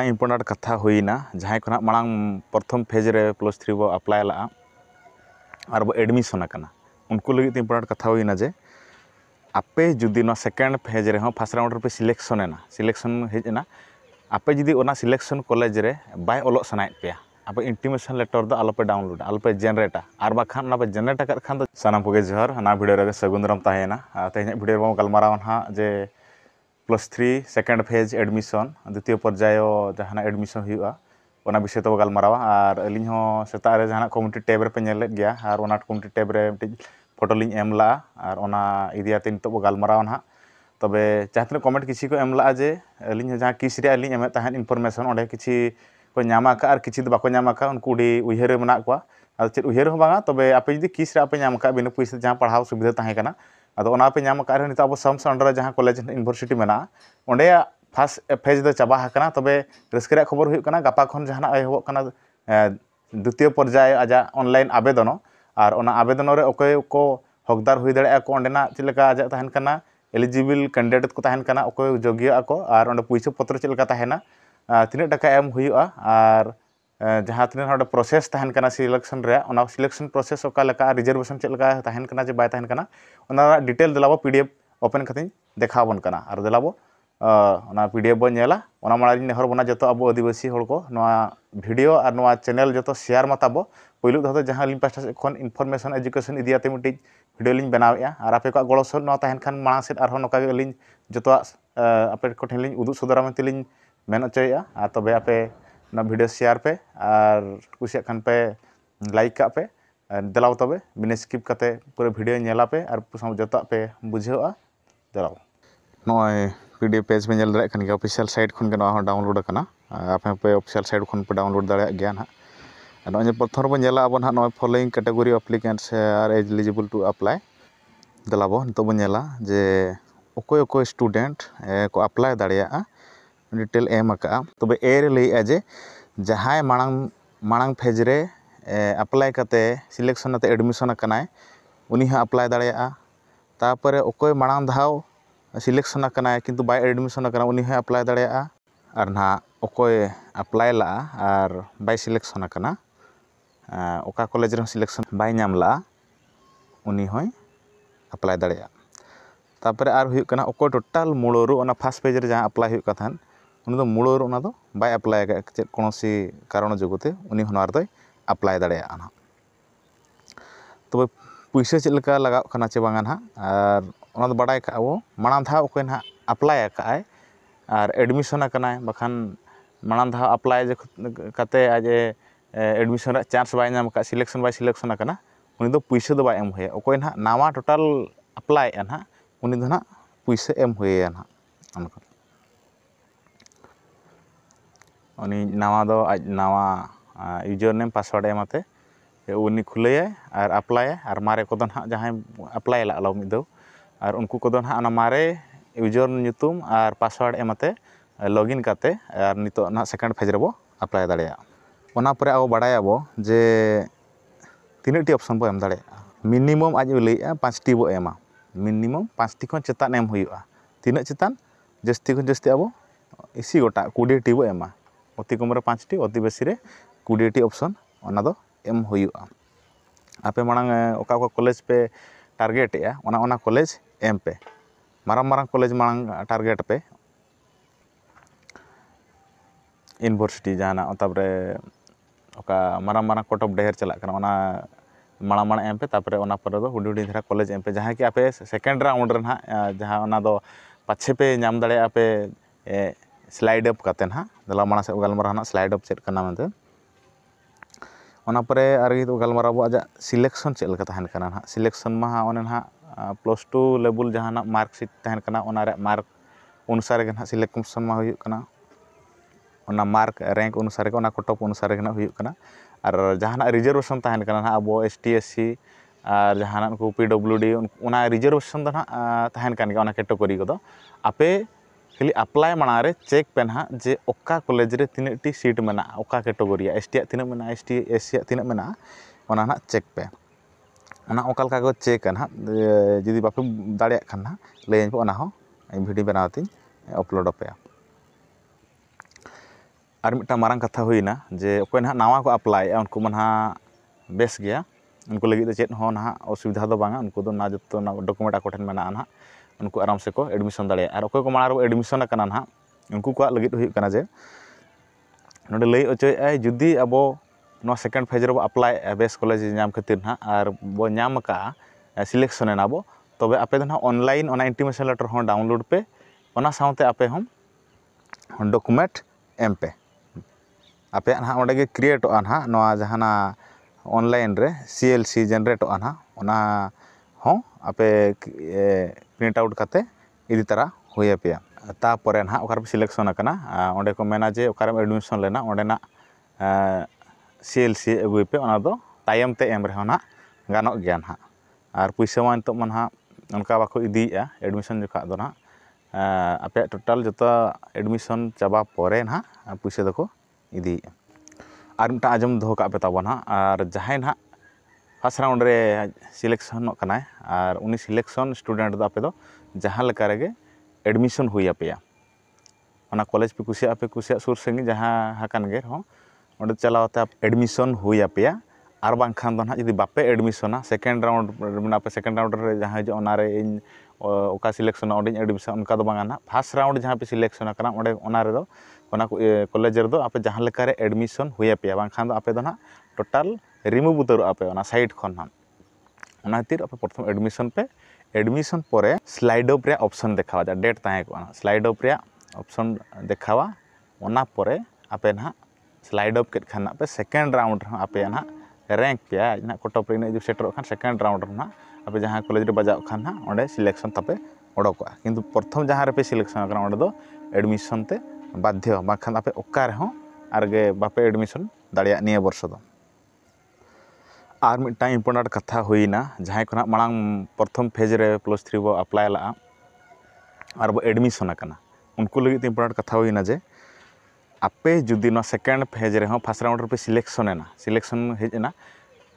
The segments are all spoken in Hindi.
আই ইম্পর্টেন্ট কথা হই না জاہے কোন মড়ং প্রথম ফেজ রে প্লাস 3 ব অপ্লাই লআ আর ব এডমিশন হকনা উনকু লাগি ইম্পর্টেন্ট কথা হই না জে আপে যদি না সেকেন্ড ফেজ রে হ ফাস্ট রাউন্ডে পি সিলেকশন এনা সিলেকশন হেজে না আপে যদি ওনা সিলেকশন কলেজ রে বাই অলস সনাই পেয়া আপে ইনটিমেশন লেটার দ আলো পে ডাউনলোড আলো পে জেনারেট আর বখান ওনা পে জেনারেট কাখখান দ সনাম পকে জহর না ভিডিও রে সগুন্দরাম তাহে না আর তে ভিডিও ব কল মারাওন হা জে plus three second phase admission द्वितीय पर्याय जहाँ एडमिशन होना विषय तब गलमारा और अली सेतारे जहाँ कम्यूनिटी टैब रेपेद गया और कम्यूनिटी टैब रेटी फोटो एम लगा और नितों गलमारा ना तब जहाँ तक कमेंट किसी को एम लगा जे अली जहाँ किस अली इनफरमेशन अंत कि को नामा और किसी बाको नामा उनको चे उ तब आप जी किस पे बिना पैसे जहाँ पढ़ा सुविधा तहकाना अदे कार्य अब सम्स अंडर जहाँ कॉलेज यूनिवर्सिटी में अंडे फेज तो चाबाक तब रेस खबर होना गपा खन जहाँ एहब द्वितीय पर्याय आज ऑनलाइन आवेदन और आवेदन को हकदार हो दाड़ा चलका आज एलिजिबल कैंडिडेट को तहन को और पैसा पत्र चलका तीन टाका एम हो जहाँ तीन हाँ process selection selection process reservation चलना चे बना डिटेल दिलाबो पीडीएफ ओपन खाती देखाबन और दिलाबो ना पीडीएफ बोला मांगी नेहर बना जो अब आदिवासी को भिडियो और चैनल जो शेयर माताबो पैलू दौ तो जहाँ अली पास्टा सब इनफरमेशन एजुकेशन इदीते मिट्टी भिडियो लिंग बनावे और आपे को गड़ सहन खान मांग सद और नौका जो आपे को उदू सदरा मेनती मेन चेहरा तब आपे ᱱᱟ ভিডিও ᱥᱮᱭᱟᱨ ᱯᱮ ᱟᱨ ᱠᱩᱥᱤᱭᱟ ᱠᱷᱟᱱ ᱯᱮ ᱞᱟᱭᱤᱠ ᱟᱯᱮ ᱟᱨ ᱫᱮᱞᱟᱣ ᱛᱟᱵᱮ ᱵᱤᱱᱮ ᱥᱠᱤᱯ ᱠᱟᱛᱮ ᱯᱩᱨᱟᱹ ᱵᱤᱰᱤᱭᱚ ᱧᱮᱞᱟᱯᱮ ᱟᱨ ᱯᱩᱥᱟᱹᱢ ᱡᱚᱛᱟ ᱯᱮ ᱵᱩᱡᱷᱟᱣᱟ ᱫᱮᱞᱟᱣ ᱱᱚᱭ ᱯᱤᱰᱮᱯᱮᱡ ᱵᱮᱧᱡᱮᱞ ᱨᱮᱠᱷᱟᱱ ᱜᱮ ᱚᱯᱷᱤᱥᱤᱭᱟᱞ ᱥᱟᱭᱤᱴ ᱠᱷᱚᱱ ᱜᱮ ᱱᱚᱣᱟ ᱦᱚᱸ ᱰᱟᱣᱩᱱᱞᱚᱰ ᱟᱠᱟᱱᱟ ᱟᱯᱮ ᱯᱮ ᱚᱯᱷᱤᱥᱤᱭᱟᱞ ᱥᱟᱭᱤᱴ ᱠᱷᱚᱱ ᱯᱮ ᱰᱟᱣᱩᱱᱞᱚᱰ ᱫᱟᱲᱮᱭ ᱰᱤᱴᱮᱞ ᱮᱢ ᱟᱠᱟᱜᱼᱟ ᱛᱚᱵᱮ ᱮᱨᱮ ᱞᱟᱹᱭᱮᱜᱼᱟ ᱡᱮ ᱡᱟᱦᱟᱸᱭ ᱢᱟᱲᱟᱝ ᱢᱟᱲᱟᱝ ᱯᱷᱮᱡᱽ ᱨᱮ ᱮᱯᱞᱟᱭ ᱠᱟᱛᱮ ᱥᱤᱞᱮᱠᱥᱚᱱ ᱠᱟᱛᱮ ᱮᱰᱢᱤᱥᱚᱱ ᱟᱠᱟᱱᱟᱭ ᱩᱱᱤ ᱦᱚᱸ ᱮᱯᱞᱟᱭ ᱫᱟᱲᱮᱭᱟᱜᱼᱟ ᱛᱟᱨᱯᱚᱨᱮ ᱚᱠᱚᱭ ᱢᱟᱲᱟᱝ ᱫᱷᱟᱣ ᱥᱤᱞᱮᱠᱥᱚᱱ ᱟᱠᱟᱱᱟᱭ ᱠᱤᱱᱛᱩ ᱵᱟᱭ ᱮᱰᱢᱤᱥᱚᱱ ᱟᱠᱟᱱᱟ ᱩᱱᱤ ᱦᱚᱸᱭ ᱮᱯᱞᱟᱭ ᱫᱟᱲᱮᱭᱟᱜᱼᱟ ᱟᱨ ᱱᱟᱦᱟᱜ ᱚᱠᱚᱭ ᱮᱯᱞᱟᱭ ᱞᱟᱜᱼᱟ ᱟᱨ ᱵᱟᱭ ᱥᱤᱞᱮᱠᱥᱚᱱ ᱟᱠᱟᱱᱟ ᱚᱠᱟ ᱠᱚᱞᱮᱡᱽ ᱨᱮᱦᱚᱸ ᱥᱤᱞᱮᱠᱥᱚᱱ ᱵᱟᱭ ᱧᱟᱢ ᱞᱟᱜᱼᱟ ᱩᱱᱤ ᱦᱚᱸᱭ ᱮᱯᱞᱟᱭ ᱫᱟᱲᱮᱭᱟᱜᱼᱟ ᱛᱟᱨᱯᱚᱨᱮ ᱟᱨ ᱦᱩᱭᱩᱜ ᱠᱟᱱᱟ ᱚᱠᱚᱭ ᱴᱳᱴᱟᱞ ᱢᱩᱲᱩᱨᱩ ᱚᱱᱟ ᱯᱷᱟᱥᱴ ᱯᱮᱡᱽ ᱨᱮ ᱡᱟᱦᱟᱸ ᱮᱯᱞᱟᱭ ᱦᱩᱭᱩᱜ ᱠᱟᱱ ᱛᱟᱦᱮᱸᱫ उन्हें तो मूल एप्लाय तो चे कौन कारण जुगते उन्नी एप्लाय दाना तब पैसा चलकर लगवा चे बाड़ा कर माड़ दावे ना तो एप्लाय और एडमिशन बाखान माड़ दाव एप्लाय जखे आजे एडमिशन चान्स बम कर सिलेक्शन बै सिलेक्शन करना उन्हें पैसा तो बम हुए ना नवा टोटाल एप्लाय ना उन्हें पैसा एम हुए ना अनुकूल ᱩᱱᱤ ᱱᱟᱣᱟ ᱫᱚ ᱟᱡ ᱱᱟᱣᱟ ᱤᱭᱩᱡᱟᱨ ᱱᱮᱢ ᱯᱟᱥᱳᱣᱟᱨᱰ ᱮᱢ ᱟᱛᱮ ᱩᱱᱤ ᱠᱷᱩᱞᱟᱹᱭᱟᱭ ᱟᱨ ᱟᱯᱞᱟᱭᱟᱭ ᱟᱨ ᱢᱟᱨᱮ ᱠᱚᱫᱚ ᱱᱟᱦᱟᱜ ᱡᱟᱦᱟᱸᱭ ᱟᱯᱞᱟᱭ ᱞᱟᱜ ᱞᱚ ᱢᱤᱫ ᱫᱷᱟᱣ ᱟᱨ ᱩᱱᱠᱩ ᱠᱚᱫᱚ ᱱᱟᱦᱟᱜ ᱚᱱᱟ ᱢᱟᱨᱮ ᱤᱭᱩᱡᱟᱨ ᱧᱩᱛᱩᱢ ᱟᱨ ᱯᱟᱥᱳᱣᱟᱨᱰ ᱮᱢ ᱟᱛᱮ ᱞᱚᱜᱤᱱ ᱠᱟᱛᱮ ᱟᱨ ᱱᱤᱛᱚᱜ ᱱᱟᱦᱟᱜ ᱥᱮᱠᱮᱱᱰ ᱯᱷᱮᱡᱽ ᱨᱮᱵᱚ ᱟᱯᱞᱟᱭ ᱫᱟᱲᱮᱭᱟᱜᱼᱟ ᱚᱱᱟ ᱯᱚᱨᱮ ᱟᱵᱚ ᱵᱟᱰᱟᱭᱟᱵᱚ ᱡᱮ ᱛᱤᱱᱟᱹᱜ ᱴᱤ ᱚᱯᱥᱚᱱ ᱵᱚ ᱮᱢ ᱫᱟᱲᱮᱭᱟᱜᱼᱟ ᱢᱤᱱᱤᱢᱟᱢ ᱟᱡ ᱞᱟᱹᱭᱮᱜᱼᱟ ᱯᱟᱸᱪᱴᱤ ᱵᱚ ᱮᱢᱟ ᱢᱤᱱᱤᱢᱟᱢ ᱯᱟᱸᱪᱴᱤ ᱠᱷᱚᱱ ᱪᱮᱛᱟᱱ ᱮᱢ ᱦᱩᱭᱩᱜᱼᱟ ᱛᱤᱱᱟᱹᱜ ᱪᱮᱛᱟᱱ ᱡᱟᱹᱥᱛᱤ ᱠᱷᱚᱱ ᱡᱟᱹᱥᱛᱤ ᱟᱵᱚ ᱤᱥᱤ ᱜᱚᱴᱟ ᱠᱩᱰᱤᱴᱤ ᱵᱚ ᱮᱢᱟ অতি কমরে পাঁচটি অতি বেশিরে কুড়িটি অপশন অনাদ এম হুইয়া আপে মারাং অকা কলেজ পে টার্গেট এয়া কলেজ এম পে মারাম মারাং কলেজ মারাং টার্গেট পে ইউনিভার্সিটি যা তারপরে ওকা মারাং মারাং কট অফ ডেহের চালা কারণ অনা মারা এম পে তারপরে পরে হুডি হুডি ধারা কলেজ এম পে যা কি আপে সেকেন্ড রাউন্ড রে যা পাছে পে নাম দাঁড়া আপে स्लाइड अप करते ना दलामा से गलमरा ना स्लाइड अप चेक करना मंदे वन अपरे अरे तो गलमरा वो आजा सिलेक्शन चल का तहन करना ना सिलेक्शन में हाँ वन ना प्लस टू लेवल जहाँ ना मार्कशीट तहन करना वन अरे मार्क उन सारे के ना सिलेक्शन में हुई करना वन ना मार्क रैंक उन सारे को ना कटोप उन सारे के ना हुई करना अर जहाँ ना रिजर्वेशन तहन करना ना वो एस टी एस सी जहाँ ना उनको पी डब्ल्यू डी उन रिजर्वेशन तहन करने का उन्हें कैटेगरी को तो आपे खाली एप्लाय मांग चेक पे ना जे कलेज टी सीट में कैटगोरिया एस टी तीन में एस टी एस सी तीन में ना चेक पे का को चेक ना जी बाप दान ना लैपा भिडियो बनावती अपलोड पे और मिट्टा मारा कथा होना जे ना नावा को एप्लाय उनको ना बेस गया उनको लगे तो चेहर ना असुविधा तो उनको ना जो डकुमेंट आपको ना ᱩᱱᱠᱩ ᱟᱨᱟᱢ ᱥᱮᱠᱚ ᱮᱰᱢᱤᱥᱚᱱ ᱫᱟᱲᱮᱭᱟᱜᱼᱟ ᱟᱨ ᱚᱠᱚᱭ ᱠᱚ ᱢᱟᱲᱟᱝ ᱨᱮᱠᱚ ᱮᱰᱢᱤᱥᱚᱱ ᱟᱠᱟᱱᱟ ᱱᱟᱦᱟᱜ ᱩᱱᱠᱩ ᱠᱚᱣᱟᱜ ᱞᱟᱹᱜᱤᱫ ᱦᱩᱭᱩᱜ ᱠᱟᱱᱟ ᱡᱮ ᱱᱚᱰᱮ ᱞᱟᱹᱭ ᱚᱪᱚᱭᱮᱫᱼᱟᱭ ᱡᱩᱫᱤ ᱟᱵᱚ ᱱᱚᱣᱟ ᱥᱮᱠᱮᱱᱰ ᱯᱷᱮᱡᱽ ᱨᱮᱵᱚ ᱟᱯᱞᱟᱭᱮᱫᱼᱟ ᱵᱮᱥ ᱠᱚᱞᱮᱡᱽ ᱧᱟᱢ ᱠᱷᱟᱹᱛᱤᱨ ᱱᱟᱦᱟᱜ ᱟᱨ ᱵᱚ ᱧᱟᱢ ᱟᱠᱟᱫᱼᱟ ᱥᱤᱞᱮᱠᱥᱚᱱ ᱮᱱᱟᱵᱚ ᱛᱚᱵᱮ ᱟᱯᱮ ᱫᱚ ᱱᱟᱦᱟᱜ ᱚᱱᱞᱟᱭᱤᱱ ᱚᱱᱟ ᱤᱱᱴᱤᱢᱮᱥᱚᱱ ᱞᱮᱴᱟᱨ ᱦᱚᱸ ᱰᱟᱣᱩᱱᱞᱳᱰ ᱯᱮ ᱚᱱᱟ ᱥᱟᱶᱛᱮ ᱟᱯᱮ ᱦᱚᱸ ᱰᱚᱠᱩᱢᱮᱱᱴ ᱮᱢ ᱯᱮ ᱟᱯᱮᱭᱟᱜ ᱱᱟᱦᱟᱜ ᱚᱸᱰᱮ ᱜᱮ ᱠᱨᱤᱭᱮᱴᱚᱜᱼᱟ ᱱᱟᱦᱟᱜ ᱱᱚᱣᱟ ᱡᱟᱦᱟᱱᱟᱜ ᱚᱱᱞᱟᱭᱤᱱ ᱨᱮ ᱥᱤ ᱮᱞ ᱥᱤ ᱡᱮᱱᱟᱨᱮᱴᱚᱜᱼᱟ ᱱᱟᱦᱟᱜ ᱚᱱᱟ ᱦᱚᱸ ᱟᱯᱮ प्रिंट आउट करते इदी तरह हुए पे तापर ना सिलेक्शन को मेना जे एडमिशन लेना अंना सी एल सी अगुपे तयम तेमरेना गान गया ना और पैसा वहाँ नित ना बाको इदी एडमिशन जो ना आप टोटल जो एडमिशन चाबा पर ना पैसा दी और मिटा आजम दोहे ताबना और जहाँ ना ᱯᱷᱟᱥ ᱨᱟᱣᱩᱱᱰ ᱨᱮ ᱥᱤᱞᱮᱠᱥᱚᱱᱚᱜ ᱠᱟᱱᱟᱭ ᱟᱨ ᱩᱱᱤ ᱥᱤᱞᱮᱠᱥᱚᱱ ᱥᱴᱩᱰᱮᱱᱴ ᱫᱚ ᱟᱯᱮ ᱫᱚ ᱡᱟᱦᱟᱸ ᱞᱮᱠᱟ ᱨᱮᱜᱮ ᱮᱰᱢᱤᱥᱚᱱ ᱦᱩᱭ ᱟᱯᱮᱭᱟ ᱚᱱᱟ ᱠᱚᱞᱮᱡᱽ ᱯᱮ ᱠᱩᱥᱤᱭᱟᱜᱼᱟ ᱯᱮ ᱠᱩᱥᱤᱭᱟᱜ ᱥᱩᱨ ᱥᱟᱺᱜᱤᱧ ᱡᱟᱦᱟᱸ ᱦᱟᱠᱟᱱ ᱜᱮ ᱨᱮᱦᱚᱸ ᱚᱸᱰᱮ ᱪᱟᱞᱟᱣ ᱠᱟᱛᱮ ᱮᱰᱢᱤᱥᱚᱱ ᱦᱩᱭ ᱟᱯᱮᱭᱟ ᱟᱨ ᱵᱟᱝᱠᱷᱟᱱ ᱫᱚ ᱱᱟᱦᱟᱜ ᱡᱩᱫᱤ ᱵᱟᱯᱮ ᱮᱰᱢᱤᱥᱚᱱᱟ ᱥᱮᱠᱮᱱᱰ ᱨᱟᱣᱩᱱᱰ ᱢᱮᱱᱟᱜ ᱯᱮ ᱥᱮᱠᱮᱱᱰ ᱨᱟᱣᱩᱱᱰ ᱨᱮ ᱡᱟᱦᱟᱸ ᱦᱤᱡᱩᱜ ᱚᱱᱟᱨᱮ ᱤᱧ ᱚᱠᱟ ᱥᱤᱞᱮᱠᱥᱚᱱ ᱚᱸᱰᱮᱧ ᱮᱰᱢᱤᱥᱚᱱ ᱚᱱᱠᱟ ᱫᱚ ᱵᱟᱝᱟ ᱱᱟᱦᱟᱜ ᱯᱷᱟᱥ ᱨᱟᱣᱩᱱᱰ ᱡᱟᱦᱟᱸ ᱯᱮ ᱥᱤᱞᱮᱠᱥᱚᱱ ᱟᱠᱟᱱᱟ ᱚᱸᱰᱮ ᱚᱱᱟ ᱨᱮᱫᱚ ᱚᱱᱟ ᱠᱚᱞᱮᱡᱽ ᱨᱮᱫᱚ ᱟᱯᱮ ᱡᱟᱦᱟᱸ ᱞᱮᱠᱟᱨᱮ ᱮᱰᱢᱤᱥᱚᱱ ᱦᱩᱭ ᱟᱯᱮᱭᱟ ᱵᱟᱝᱠᱷᱟᱱ ᱫᱚ ᱟᱯᱮ ᱫᱚ ᱱᱟᱦᱟᱜ ᱴᱳᱴᱟᱞ रिमूव उतर आपे ᱚᱱᱟ ᱥᱟᱭᱤᱴ आप प्रथम एडमिशन पे एडमिशन पर स्लाइड अप ऑप्शन देखा डेट तहन स्लाइड अप ऑप्शन देखा पर आपे ना स्लाइड अप खान पे सेकेंड राउंड आपे ना रैंक पे ना कटप इन सेटर खान सेकेंड राउंड ना आपे जहाँ कलेज बजाव खान ना अंडे सिलेक्शन तपे उड़ोक कि प्रथम जहाँ पे सिलेक्शन अंडे एडमिशन ते बाध्य बाखान आपे अकारे आरगे बापे एडमिशन दाड़िया निये वर्ष दो और मिटा इम्पोर्टेंट कथा होना जहाँ खुना मांग प्रथम फेजरे प्लस थ्री बो अप्लाई लगा और बो एडमिशन करना उनको लगे इम्पोर्टेंट कथा होना जे आपे जुदी ना सेकेंड फेजरे हम फर्स्ट राउंड पे सिलेक्शन है ना सिलेक्शन हेना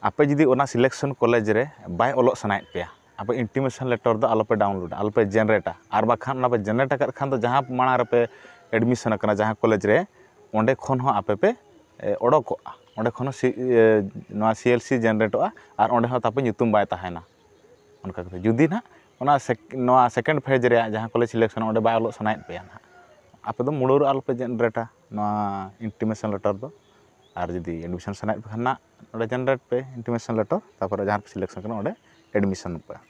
आपे जुदी ओना सिलेक्शन कॉलेज रे बाय ओलो सनाइट पे आपे इंटीमेशन लेटर द आलो पे डाउनलोड आलो पे जनरेटा आर बाखान ना पे जनरेटा कर खान तो जहां माणा रे एडमिशन करना जहां कॉलेज रे ओंडे खोन हो आपे पे ओडो को आ सी एल सी जेनरेटा और अंत बैना जुदी ना सेक, सेकेंड फेज रहा सिलेक्शन अंत बल सना पे ना आपे तो मुड़ आलोपे जेनरेटा इंटीमेशन लेटर दो जी एडमिशन सना पे ना जेनरेट पे इंटीमेशन लेटर तपर जहाँ सिलेक्शन करना एडमिशन पे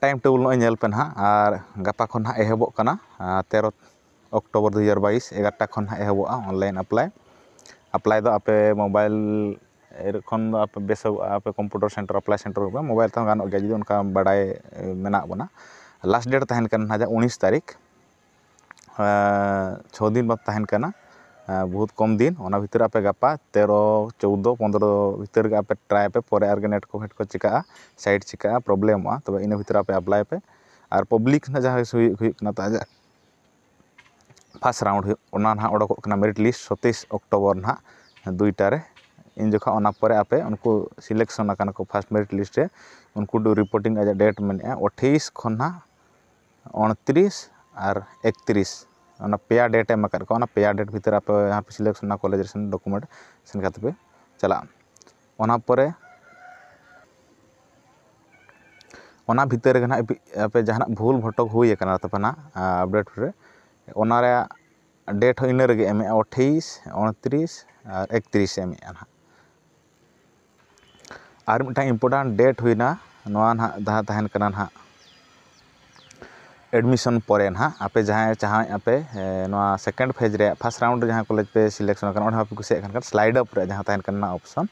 टाइम टेबुल नापे ना और गपा खा एहबोग तेरह अक्टोबर दुहजार हजार बैस एगारटा एहबाइन आप्लाय आप्लाय आपे मोबाइल आपे बेस आपे computer centre apply centre mobile तो गान जी उनका बड़ा मना बना लास्ट डेट तहन हजार उन्नीस तारीख छः दिन बाद तहन बहुत कम दिन और भितर गपा तेरह चौदह पंद्रह भितर आपे ट्राए पे पर नेट को हेट को चिका साइट चिका प्रॉब्लम तब इन भितर आप अप्लाई पे और पब्लिक जहाँ हुई तो ᱯᱷᱟᱥ ᱨᱟᱣᱩᱱᱰ ᱦᱩᱭᱩᱜ ᱚᱱᱟ ᱱᱟᱦᱟᱜ ᱚᱰᱳᱠᱚᱜ ᱠᱟᱱᱟ ᱢᱮᱨᱤᱴ ᱞᱤᱥᱴ ᱥᱚᱛᱤᱥ ᱚᱠᱴᱳᱵᱚᱨ ᱱᱟᱦᱟᱜ ᱫᱩᱭᱴᱟ ᱨᱮ ᱤᱱ ᱡᱚᱠᱷᱚᱱ ᱚᱱᱟ ᱯᱚᱨᱮ ᱟᱯᱮ ᱩᱱᱠᱩ ᱥᱤᱞᱮᱠᱥᱚᱱ ᱟᱠᱟᱱᱟ ᱠᱚ ᱯᱷᱟᱥᱴ ᱢᱮᱨᱤᱴ ᱞᱤᱥᱴ ᱨᱮ ᱩᱱᱠᱩ ᱫᱚ ᱨᱤᱯᱳᱨᱴᱤᱝ ᱟᱡᱟᱜ ᱰᱮᱴ ᱢᱮᱱᱟᱜᱼᱟ ᱚᱴᱷᱮᱭᱤᱥ ᱠᱷᱚᱱ ᱱᱟᱦᱟᱜ ᱚᱲᱛᱨᱤᱥ ᱟᱨ ᱮᱠᱛᱨᱤᱥ ᱚᱱᱟ ᱯᱮᱭᱟ ᱰᱮᱴ ᱮᱢ ᱟᱠᱟᱫ ᱠᱚᱣᱟ ᱚᱱᱟ ᱯᱮᱭᱟ ᱰᱮᱴ ᱵᱷᱤᱛᱤᱨ ᱟᱯᱮ ᱡᱟᱦᱟᱸ ᱯᱮ ᱥᱤᱞᱮᱠᱥᱚᱱ ᱚᱱᱟ ᱠᱚᱞᱮᱡᱽ ᱨᱮ ᱰᱚᱠᱩᱢᱮᱱᱴ ᱥᱮᱱ ᱠᱟᱛᱮ ᱯᱮ ᱪᱟᱞᱟᱜᱼᱟ ᱚᱱᱟ ᱯᱚᱨᱮ ᱚᱱᱟ ᱵᱷᱤᱛᱟᱹᱨ ᱨᱮᱜᱮ ᱱᱟᱦᱟᱜ ᱟᱯᱮ ᱡᱟᱦᱟᱱᱟᱜ ᱵᱷᱩᱞ ᱵᱷᱚᱴᱚᱠ ᱦᱩᱭ ᱟᱠᱟᱱᱟ ᱛᱟᱯᱮ ᱱᱟᱦᱟᱜ ᱟᱯᱰᱮᱴ ᱨᱮ डेट इन एम अठाईस उनतीस और एक त्रिस एम और मिटा इम्पोर्टेंट डेट होना जहाँ तक ना एडमिशन पर ना आपे जहाँ चाहे आपे सेकेंड फेज रे फर्स्ट राउंड जहाँ कॉलेज पे सिलेक्शन सिलेक्शन कर स्लाइड अप जहाँ तक ना ऑप्शन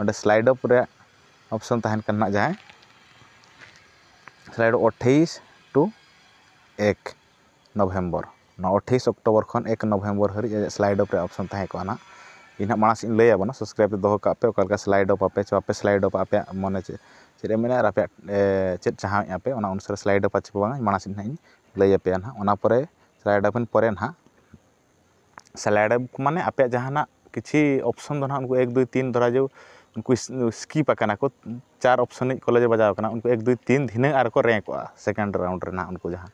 अंत स्लाइड अप ऑप्शन तहन करना जहाँ स्लाइड अठाईस टू एक नवेम्बर अठाईस अक्टोबर खन एक नवेम्बर हर स्लाइड अप अपशन तहकोना इन हाँ मांग लैया बना सब्सक्राइब दोपे स्लाइड अप अपे चुपे स्लाइड अप अपे मन चे चेक मे आप चे चाहे अनुसार स्लाइड अप चे मांग सी हाँ लैया पे ना स्लाइड अपन पर ना स्लाइड अप मानने आपे जहाँ अपशन दो ना एक दुई तीन दौरा जो उनको स्कीप को चार अपशन कलेज बाजाव उनको एक दुई तीन धीना और को रेंक सेकेंड राउंड उनको जहाँ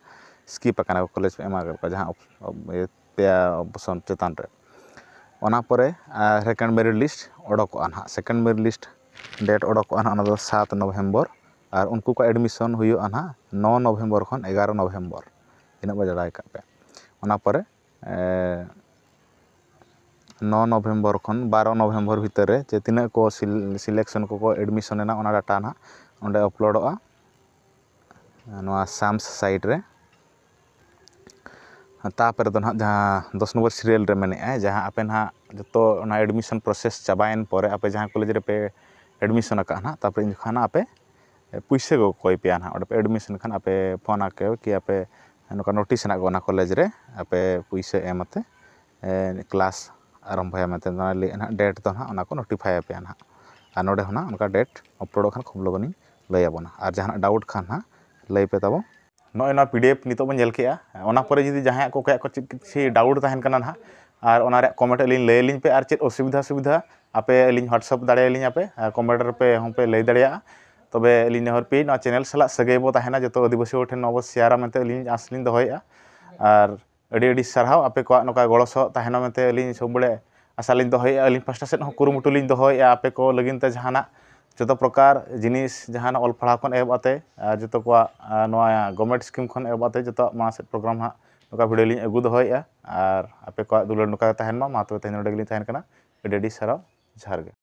स्कीप कलेज पेपन चितानरे सेकेंड मेरिट लिस्ट उडोक ना सेकेंड मेरिट लिस्ट डेट उडोक ना सात नवेम्बर और उनको एडमिशन हुआ नौ नवेम्बर खन एगारो नवेम्बर इन बड़ापे नौ नवेम्बर खन बारो नवेम्बर भितर जे तक को सिलेक्शन को एडमिशन डाटा ना अपलोड ना साम्स साइट रे तापर दो ना जहाँ दस नंबर सीरियल मेने जहाँ आपे ना जो तो ना एडमिशन प्रोसेस चाबाइन पर आप जहाँ कॉलेज पे एडमिशन का ना तापर इन जखा ना आपे पैसे को कोई पे ना पे एडमिशन खान आपे फोन आके कि आपे ना नोटिस ना कॉलेज रे आपे पैसे एमते क्लास आरम्भ है ना ना डेट तो ना उनको नोटिफाई पे ना नोड़े ना उनका डेट अपलोड खान खूब लगन लैबना और जहाँ डाउट खान ना लैपे तब ना पी डी एफ नितोबे पर कि डाउट तहन ना कमेंट अली लैली पे और चे असुविधा सुविधा आपे अली ह्वाट्सअप दाड़ी आपे कमेंट रेपे पे लै दा तब अली नहरपी चैनल साला सगैब तहना जो आदिवासी ठेब शेयर अली आसली दहे और सारा आपे को नौका गड़ सहना सब बड़े आशाली दहे अली पास्टा सेट कुरुटली दहे आपे को लगनते जहाँ ᱡᱚᱛᱚ ᱯᱨᱚᱠᱟᱨ ᱡᱤᱱᱤᱥ ᱡᱟᱦᱟᱱᱟᱜ ᱚᱞ ᱯᱟᱲᱦᱟᱣ ᱠᱷᱚᱱ ᱮᱦᱚᱵ ᱠᱟᱛᱮ ᱡᱚᱛᱚ ᱠᱚᱣᱟᱜ ᱱᱚᱣᱟ ᱜᱚᱵᱷᱚᱨᱱᱢᱮᱱᱴ ᱥᱠᱤᱢ ᱠᱷᱚᱱ ᱮᱦᱚᱵ ᱠᱟᱛᱮ ᱡᱚᱛᱚᱣᱟᱜ ᱢᱟ ᱥᱮᱫ ᱯᱨᱳᱜᱨᱟᱢ ᱦᱟᱸᱜ ᱱᱚᱝᱠᱟ ᱵᱷᱤᱰᱭᱳ ᱞᱤᱧ ᱟᱹᱜᱩ ᱫᱚᱦᱚᱭᱮᱫᱼᱟ ᱟᱨ ᱟᱯᱮ ᱠᱚᱣᱟᱜ ᱫᱩᱞᱟᱹᱲ ᱱᱚᱝᱠᱟ ᱛᱟᱦᱮᱱ ᱢᱟ ᱢᱟ ᱛᱚᱵᱮ ᱛᱮᱦᱮᱧ ᱱᱚᱰᱮ ᱜᱮᱞᱤᱧ ᱛᱟᱦᱮᱱ ᱠᱟᱱᱟ ᱟᱹᱰᱤ ᱟᱹᱰᱤ ᱥᱟᱨᱦᱟᱣ ᱡᱚᱦᱟᱨ ᱜᱮ